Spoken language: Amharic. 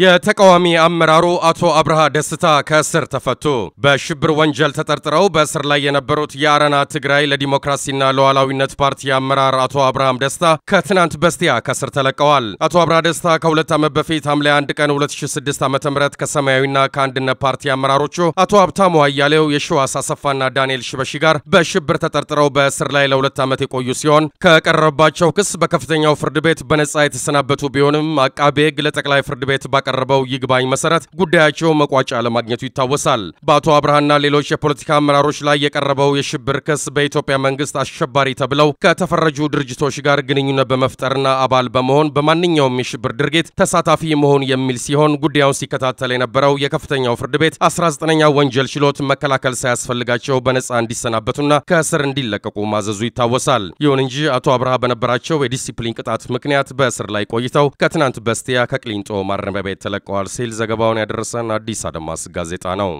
የተቃዋሚ አመራሩ አቶ አብርሃ ደስታ ከእስር ተፈቱ። በሽብር ወንጀል ተጠርጥረው በእስር ላይ የነበሩት የአረና ትግራይ ለዲሞክራሲና ለዋላዊነት ፓርቲ አመራር አቶ አብርሃም ደስታ ከትናንት በስቲያ ከእስር ተለቀዋል። አቶ አብርሃ ደስታ ከሁለት ዓመት በፊት ሐምሌ 1 ቀን 2006 ዓ ም ከሰማያዊና ከአንድነት ፓርቲ አመራሮቹ አቶ ሀብታሙ አያሌው፣ የሸዋስ አሰፋና ዳንኤል ሽበሺ ጋር በሽብር ተጠርጥረው በእስር ላይ ለሁለት ዓመት የቆዩ ሲሆን ከቀረበባቸው ክስ በከፍተኛው ፍርድ ቤት በነጻ የተሰናበቱ ቢሆንም አቃቤ ሕግ ለጠቅላይ ፍርድ ቤት ባቀረበው ይግባኝ መሰረት ጉዳያቸው መቋጫ ለማግኘቱ ይታወሳል። በአቶ አብርሃና ሌሎች የፖለቲካ አመራሮች ላይ የቀረበው የሽብር ክስ በኢትዮጵያ መንግስት አሸባሪ ተብለው ከተፈረጁ ድርጅቶች ጋር ግንኙነት በመፍጠርና አባል በመሆን በማንኛውም የሽብር ድርጊት ተሳታፊ መሆን የሚል ሲሆን ጉዳዩን ሲከታተል የነበረው የከፍተኛው ፍርድ ቤት 19ኛ ወንጀል ችሎት መከላከል ሳያስፈልጋቸው በነፃ እንዲሰናበቱና ከእስር እንዲለቀቁ ማዘዙ ይታወሳል። ይሁን እንጂ አቶ አብርሃ በነበራቸው የዲሲፕሊን ቅጣት ምክንያት በእስር ላይ ቆይተው ከትናንት በስቲያ ከቅሊንጦ ማረሚያ ቤት ተለቀዋል ሲል ዘገባውን ያደረሰን አዲስ አደማስ ጋዜጣ ነው።